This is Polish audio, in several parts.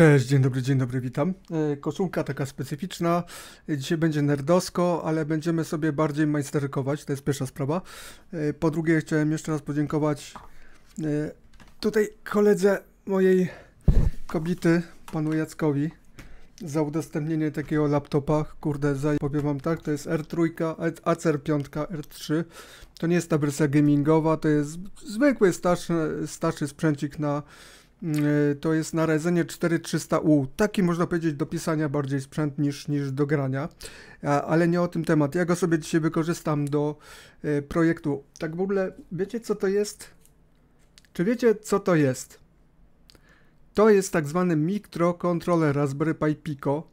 Cześć, dzień dobry, dzień dobry, witam. E, koszulka taka specyficzna. E, dzisiaj będzie nerdosko, ale będziemy sobie bardziej majsterkować, to jest pierwsza sprawa. E, po drugie, chciałem jeszcze raz podziękować tutaj koledze mojej kobiety, panu Jackowi, za udostępnienie takiego laptopa. Kurde, za... powiem wam tak, to jest R3, Acer 5, R3. To nie jest ta wersja gamingowa, to jest zwykły, starszy, starszy sprzęcik na E, to jest na Ryzenie 4300U. Taki można powiedzieć do pisania bardziej sprzęt niż, niż do grania, ale nie o tym temat. Ja go sobie dzisiaj wykorzystam do e, projektu. Tak w ogóle, wiecie co to jest? Czy wiecie co to jest? To jest tak zwany mikrokontroler Raspberry Pi Pico.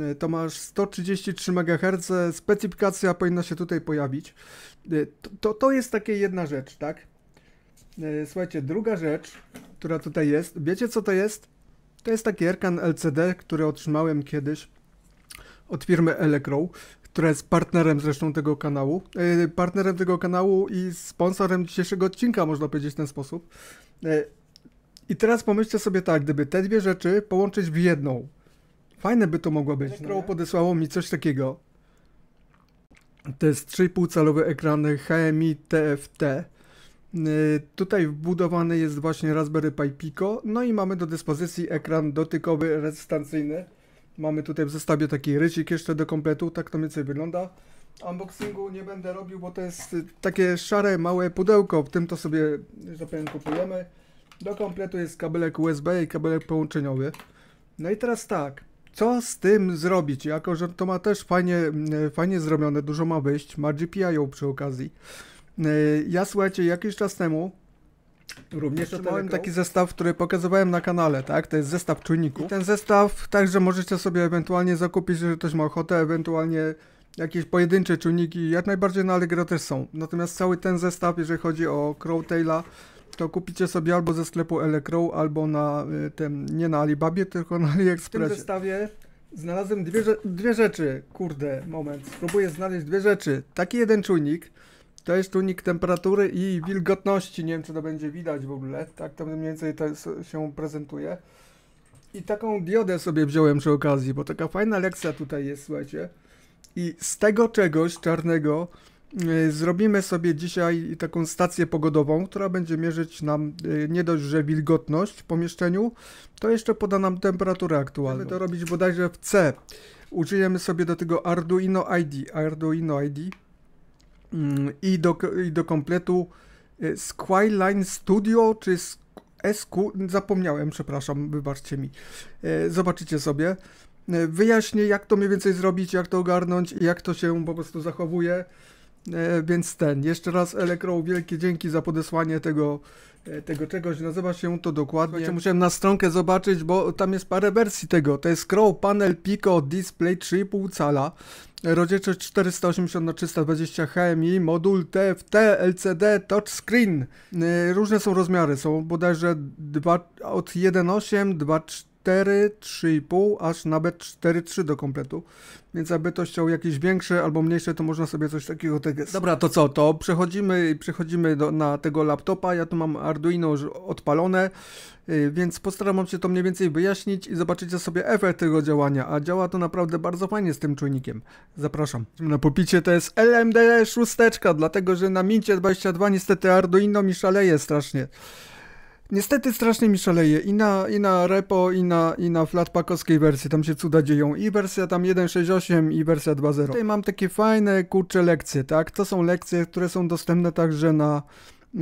E, to masz 133 MHz, specyfikacja powinna się tutaj pojawić. To, to, to jest takie jedna rzecz, tak? E, słuchajcie, druga rzecz, która tutaj jest. Wiecie co to jest? To jest taki Erkan LCD, który otrzymałem kiedyś od firmy Elecrow, która jest partnerem zresztą tego kanału. E, partnerem tego kanału i sponsorem dzisiejszego odcinka, można powiedzieć w ten sposób. E, I teraz pomyślcie sobie tak, gdyby te dwie rzeczy połączyć w jedną. Fajne by to mogło być. Elecrow no podesłało mi coś takiego. To jest 3,5 calowy ekran HMI TFT Y, tutaj wbudowany jest właśnie Raspberry Pi Pico, no i mamy do dyspozycji ekran dotykowy rezystancyjny. Mamy tutaj w zestawie taki rycik jeszcze do kompletu, tak to mniej więcej wygląda. Unboxingu nie będę robił, bo to jest y, takie szare, małe pudełko, w tym to sobie, zapewne tak kupujemy. Do kompletu jest kabelek USB i kabelek połączeniowy. No i teraz tak, co z tym zrobić? Jako, że to ma też fajnie, y, fajnie zrobione, dużo ma wyjść, ma GPIO przy okazji. E, ja słuchajcie, jakiś czas temu Również otrzymałem taki zestaw, który pokazywałem na kanale, tak? To jest zestaw czujników. I ten zestaw także możecie sobie ewentualnie zakupić, jeżeli ktoś ma ochotę, ewentualnie jakieś pojedyncze czujniki, jak najbardziej na Allegro też są. Natomiast cały ten zestaw, jeżeli chodzi o Crowtaila, to kupicie sobie albo ze sklepu Elecrow, albo na e, tym, nie na Alibabie, tylko na AliExpress. W tym zestawie znalazłem dwie, dwie rzeczy, kurde, moment, spróbuję znaleźć dwie rzeczy. Taki jeden czujnik, to jest unik temperatury i wilgotności. Nie wiem, czy to będzie widać w ogóle. Tak to mniej więcej to się prezentuje. I taką diodę sobie wziąłem przy okazji, bo taka fajna lekcja tutaj jest, słuchajcie. I z tego czegoś czarnego y, zrobimy sobie dzisiaj taką stację pogodową, która będzie mierzyć nam y, nie dość, że wilgotność w pomieszczeniu, to jeszcze poda nam temperaturę aktualną. Będziemy to robić bodajże w C. Użyjemy sobie do tego Arduino ID. Arduino ID Mm, i do, i do kompletu y, Skyline Studio, czy SQ, zapomniałem, przepraszam, wybaczcie mi. Y, zobaczycie sobie. Y, wyjaśnię, jak to mniej więcej zrobić, jak to ogarnąć i jak to się po prostu zachowuje. E, więc ten, jeszcze raz Elekro, wielkie dzięki za podesłanie tego, e, tego czegoś. Nazywa się to dokładnie. Słuchajcie, musiałem na stronkę zobaczyć, bo tam jest parę wersji tego. To jest Crow Panel Pico Display 3,5 cala. Rozdzielczość 480 na 320 HMI, moduł TFT, LCD, touchscreen. E, różne są rozmiary, są bodajże 2, od 1,8, 2,4, 4, 3,5, aż nawet 4,3 do kompletu. Więc aby to chciał jakieś większe albo mniejsze, to można sobie coś takiego teges. Tak Dobra, to co, to przechodzimy, przechodzimy do, na tego laptopa. Ja tu mam Arduino już odpalone, y, więc postaram się to mniej więcej wyjaśnić i zobaczycie sobie efekt tego działania, a działa to naprawdę bardzo fajnie z tym czujnikiem. Zapraszam. Na popicie to jest LMD 6, dlatego że na Mincie 22 niestety Arduino mi szaleje strasznie. Niestety strasznie mi szaleje i na, i na repo, i na, i na flatpakowskiej wersji, tam się cuda dzieją i wersja tam 1.6.8 i wersja 2.0. Tutaj mam takie fajne, kurcze lekcje, tak? To są lekcje, które są dostępne także na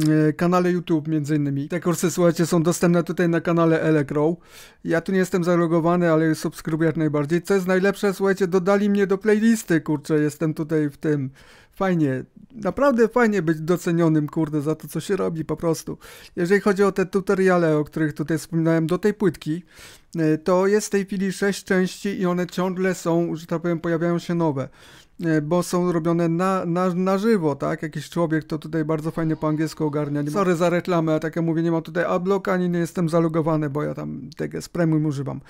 E, kanale YouTube między innymi. Te kursy, słuchajcie, są dostępne tutaj na kanale Elecrow. Ja tu nie jestem zalogowany, ale subskrybuję jak najbardziej. Co jest najlepsze, słuchajcie, dodali mnie do playlisty, kurczę, jestem tutaj w tym. Fajnie, naprawdę fajnie być docenionym, kurde, za to, co się robi, po prostu. Jeżeli chodzi o te tutoriale, o których tutaj wspominałem, do tej płytki, e, to jest w tej chwili 6 części i one ciągle są, że tak powiem, pojawiają się nowe. E, bo są robione na, na, na żywo, tak? Jakiś człowiek to tutaj bardzo fajnie po angielsku ogarnia. Nie, sorry za reklamę, a tak jak mówię, nie mam tutaj adblock, ani nie jestem zalogowany, bo ja tam tego z premium używam.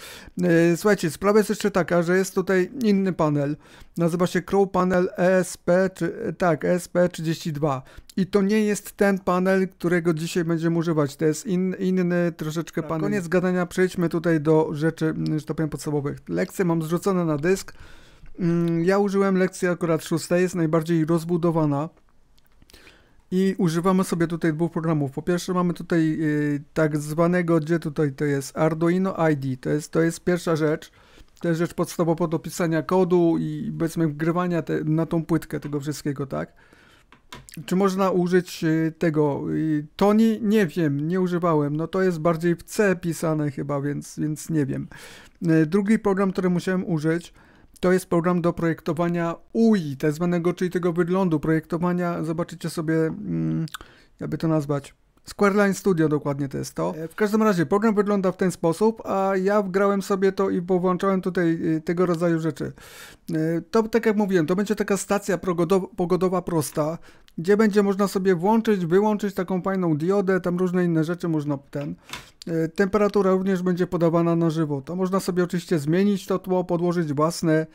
E, słuchajcie, sprawa jest jeszcze taka, że jest tutaj inny panel. Nazywa się Crow Panel ESP, czy, e, tak, ESP32. I to nie jest ten panel, którego dzisiaj będziemy używać. To jest in, inny troszeczkę tak, panel. Koniec gadania, przejdźmy tutaj do rzeczy, mm, że tak powiem, podstawowych. Lekcje mam zrzucone na dysk. Mm, ja użyłem lekcji akurat szóstej, jest najbardziej rozbudowana. I używamy sobie tutaj dwóch programów. Po pierwsze mamy tutaj y, tak zwanego, gdzie tutaj to jest Arduino ID. To jest, to jest pierwsza rzecz. To jest rzecz podstawowa do pisania kodu i powiedzmy wgrywania te, na tą płytkę tego wszystkiego, tak? Czy można użyć y, tego? Y, Tony, Nie wiem, nie używałem. No to jest bardziej w C pisane chyba, więc, więc nie wiem. Drugi program, który musiałem użyć, to jest program do projektowania UI, tak zwanego, czyli tego wyglądu, projektowania. Zobaczycie sobie, mm, jakby to nazwać. Squareline Studio dokładnie to jest to. E, w każdym razie program wygląda w ten sposób, a ja wgrałem sobie to i powłączałem tutaj y, tego rodzaju rzeczy. E, to tak jak mówiłem, to będzie taka stacja pogodowa prosta gdzie będzie można sobie włączyć, wyłączyć taką fajną diodę, tam różne inne rzeczy można ten. E, temperatura również będzie podawana na żywo. To można sobie oczywiście zmienić to tło, podłożyć własne,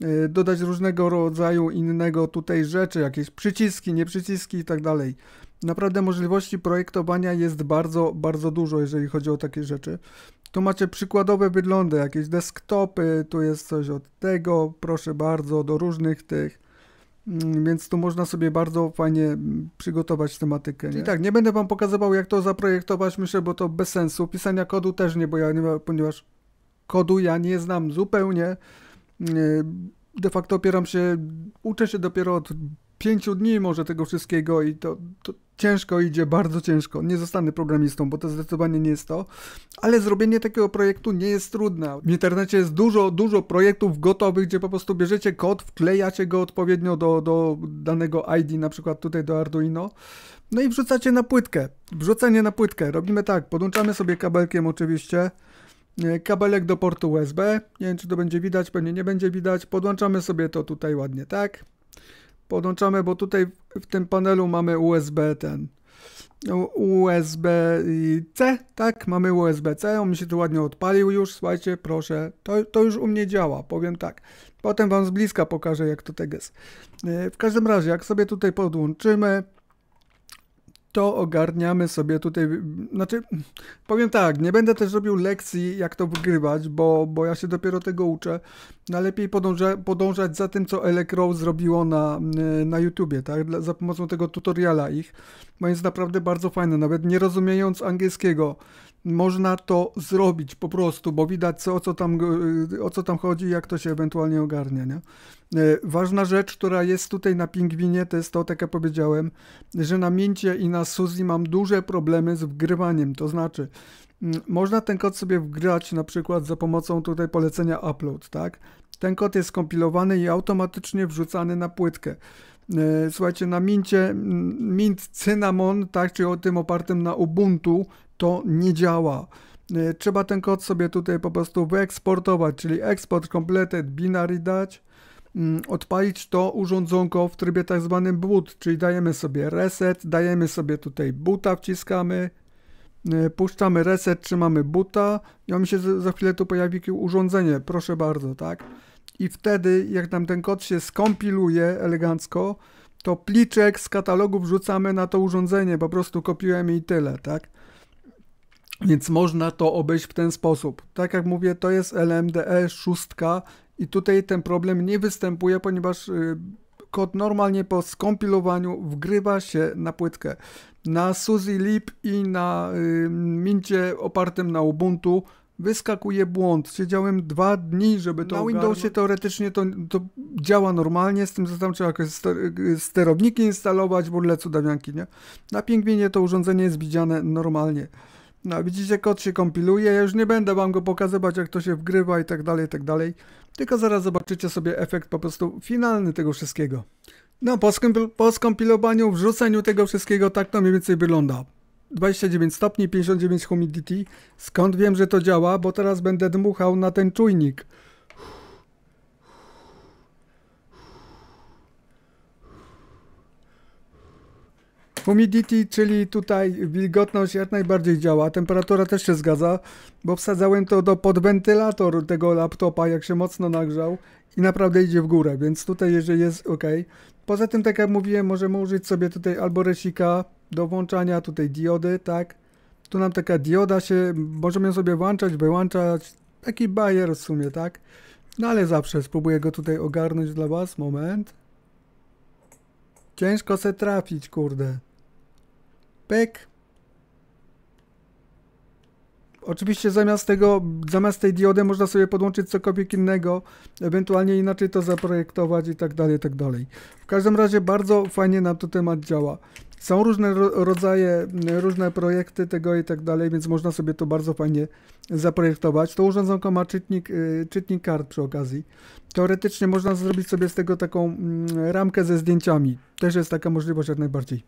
e, dodać różnego rodzaju innego tutaj rzeczy, jakieś przyciski, nieprzyciski i tak dalej. Naprawdę możliwości projektowania jest bardzo, bardzo dużo, jeżeli chodzi o takie rzeczy. Tu macie przykładowe wyglądy, jakieś desktopy, tu jest coś od tego, proszę bardzo, do różnych tych Mm, więc tu można sobie bardzo fajnie mm, przygotować tematykę. Nie? I tak, nie będę Wam pokazywał, jak to zaprojektować, myślę, bo to bez sensu. Pisania kodu też nie, bo ja nie, ponieważ kodu ja nie znam zupełnie. Mm, y, de facto opieram się, uczę się dopiero od pięciu dni może tego wszystkiego i to, to ciężko idzie, bardzo ciężko. Nie zostanę programistą, bo to zdecydowanie nie jest to. Ale zrobienie takiego projektu nie jest trudne. W internecie jest dużo, dużo projektów gotowych, gdzie po prostu bierzecie kod, wklejacie go odpowiednio do, do danego ID, na przykład tutaj do Arduino. No i wrzucacie na płytkę. Wrzucenie na płytkę. Robimy tak, podłączamy sobie kabelkiem oczywiście e, kabelek do portu USB. Nie wiem, czy to będzie widać, pewnie nie będzie widać. Podłączamy sobie to tutaj ładnie, tak? podłączamy, bo tutaj w tym panelu mamy USB ten no, USB-C, tak, mamy USB-C, on mi się tu ładnie odpalił już, słuchajcie, proszę, to, to już u mnie działa, powiem tak. Potem Wam z bliska pokażę, jak to tak jest. E, w każdym razie, jak sobie tutaj podłączymy, to ogarniamy sobie tutaj, znaczy, powiem tak, nie będę też robił lekcji, jak to wgrywać, bo, bo ja się dopiero tego uczę, Najlepiej no, podąża, podążać za tym, co Elecrow zrobiło na, e, na YouTubie, tak? za pomocą tego tutoriala ich, bo jest naprawdę bardzo fajne. Nawet nie rozumiejąc angielskiego, można to zrobić po prostu, bo widać co, o, co tam, e, o co tam chodzi, jak to się ewentualnie ogarnia. Nie? E, ważna rzecz, która jest tutaj na pingwinie, to jest to, tak jak powiedziałem, że na Mincie i na Suzy mam duże problemy z wgrywaniem. To znaczy, Mm, można ten kod sobie wgrać na przykład za pomocą tutaj polecenia upload, tak? Ten kod jest skompilowany i automatycznie wrzucany na płytkę. E, słuchajcie, na Mincie, mm, Mint Cynamon, tak, czyli o tym opartym na Ubuntu, to nie działa. E, trzeba ten kod sobie tutaj po prostu wyeksportować, czyli export completed binary dać, mm, odpalić to urządzonko w trybie tak zwanym boot, czyli dajemy sobie reset, dajemy sobie tutaj boota, wciskamy, E, puszczamy reset, trzymamy buta i on mi się za chwilę tu pojawi urządzenie, proszę bardzo, tak? I wtedy, jak nam ten kod się skompiluje elegancko, to pliczek z katalogu wrzucamy na to urządzenie, po prostu kopiujemy i tyle, tak? Więc można to obejść w ten sposób. Tak jak mówię, to jest LMDE 6 i tutaj ten problem nie występuje, ponieważ y, kod normalnie po skompilowaniu wgrywa się na płytkę. Na Suzy Lip i na y, Mincie opartym na Ubuntu wyskakuje błąd. Siedziałem dwa dni, żeby to Na ogarnąć. Windowsie teoretycznie to, to, działa normalnie, z tym, że tam trzeba jakieś y, sterowniki instalować, w ogóle cudawianki, nie? Na Pingwinie to urządzenie jest widziane normalnie. No widzicie, kod się kompiluje, ja już nie będę wam go pokazywać, jak to się wgrywa i tak dalej, i tak dalej. Tylko zaraz zobaczycie sobie efekt po prostu finalny tego wszystkiego. No, po, skompil po skompilowaniu, wrzuceniu tego wszystkiego, tak to mniej więcej wygląda. 29 stopni, 59 humidity. Skąd wiem, że to działa? Bo teraz będę dmuchał na ten czujnik. Humidity, czyli tutaj wilgotność jak najbardziej działa. Temperatura też się zgadza, bo wsadzałem to do podwentylator tego laptopa, jak się mocno nagrzał i naprawdę idzie w górę, więc tutaj jeżeli jest ok. Poza tym, tak jak mówiłem, możemy użyć sobie tutaj albo resika do włączania tutaj diody, tak. Tu nam taka dioda się, możemy ją sobie włączać, wyłączać. Taki bajer w sumie, tak. No ale zawsze spróbuję go tutaj ogarnąć dla Was. Moment. Ciężko se trafić, kurde. Pyk. Oczywiście zamiast tego, zamiast tej diody można sobie podłączyć cokolwiek innego, ewentualnie inaczej to zaprojektować i tak dalej, i tak dalej. W każdym razie bardzo fajnie nam to temat działa. Są różne rodzaje, różne projekty tego i tak dalej, więc można sobie to bardzo fajnie zaprojektować. To urządzonko ma czytnik, y, czytnik kart przy okazji. Teoretycznie można zrobić sobie z tego taką mm, ramkę ze zdjęciami. Też jest taka możliwość jak najbardziej.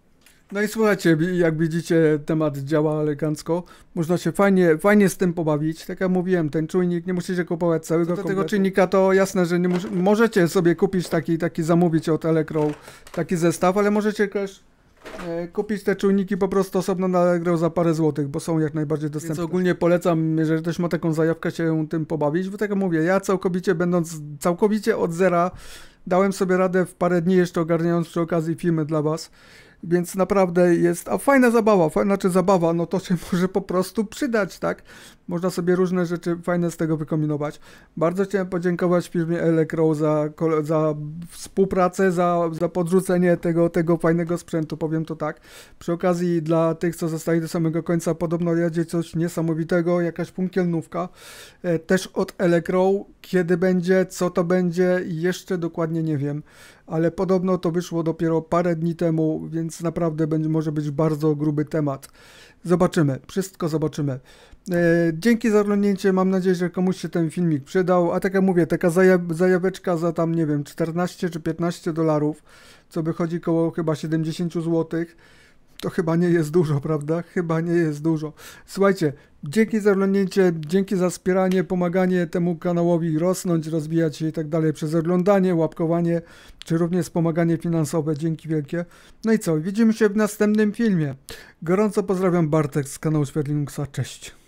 No i słuchajcie, jak widzicie, temat działa elegancko. Można się fajnie, fajnie z tym pobawić. Tak jak mówiłem, ten czujnik, nie musicie kupować całego Co tego czujnika, to jasne, że nie możecie sobie kupić taki, taki zamówić od Allegro taki zestaw, ale możecie też e, kupić te czujniki po prostu osobno na Allegro za parę złotych, bo są jak najbardziej dostępne. Więc ogólnie polecam, jeżeli ktoś ma taką zajawkę, się tym pobawić, bo tak jak mówię, ja całkowicie będąc całkowicie od zera, dałem sobie radę w parę dni jeszcze ogarniając przy okazji filmy dla Was więc naprawdę jest, a fajna zabawa, fajna, znaczy zabawa, no to się może po prostu przydać, tak? Można sobie różne rzeczy fajne z tego wykombinować. Bardzo chciałem podziękować firmie Elecro za, za współpracę, za, za podrzucenie tego, tego fajnego sprzętu, powiem to tak. Przy okazji dla tych, co zostali do samego końca, podobno jadzie coś niesamowitego, jakaś punkielnówka, e, też od Elecro. Kiedy będzie, co to będzie, jeszcze dokładnie nie wiem ale podobno to wyszło dopiero parę dni temu, więc naprawdę będzie, może być bardzo gruby temat. Zobaczymy, wszystko zobaczymy. E, dzięki za oglądnięcie, mam nadzieję, że komuś się ten filmik przydał, a tak jak mówię, taka zajaweczka za tam, nie wiem, 14 czy 15 dolarów, co wychodzi koło chyba 70 złotych, to chyba nie jest dużo, prawda? Chyba nie jest dużo. Słuchajcie, dzięki za oglądnięcie, dzięki za wspieranie, pomaganie temu kanałowi rosnąć, rozwijać się i tak dalej przez oglądanie, łapkowanie, czy również wspomaganie finansowe. Dzięki wielkie. No i co? Widzimy się w następnym filmie. Gorąco pozdrawiam Bartek z kanału Świat Cześć.